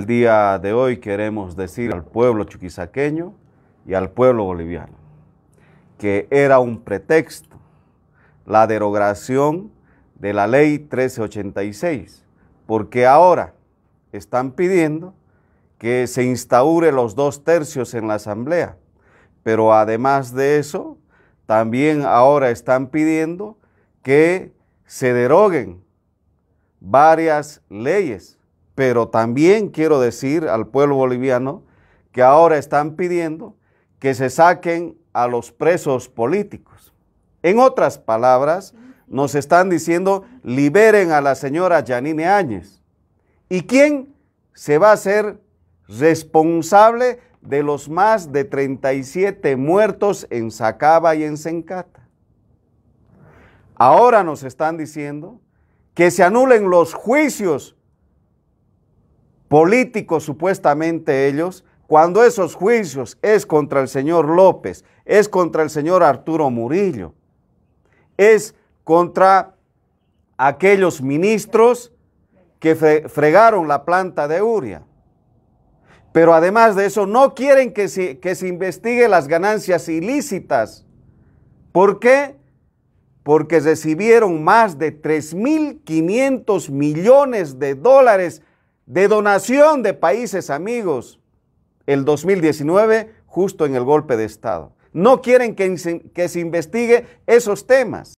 El día de hoy queremos decir al pueblo chuquisaqueño y al pueblo boliviano que era un pretexto la derogación de la ley 1386, porque ahora están pidiendo que se instaure los dos tercios en la asamblea, pero además de eso, también ahora están pidiendo que se deroguen varias leyes pero también quiero decir al pueblo boliviano que ahora están pidiendo que se saquen a los presos políticos. En otras palabras, nos están diciendo, liberen a la señora Janine Áñez. ¿Y quién se va a ser responsable de los más de 37 muertos en Sacaba y en Sencata? Ahora nos están diciendo que se anulen los juicios políticos supuestamente ellos, cuando esos juicios es contra el señor López, es contra el señor Arturo Murillo, es contra aquellos ministros que fregaron la planta de Uria. Pero además de eso, no quieren que se, que se investigue las ganancias ilícitas. ¿Por qué? Porque recibieron más de 3.500 millones de dólares de donación de países amigos el 2019 justo en el golpe de Estado. No quieren que, se investigue esos temas.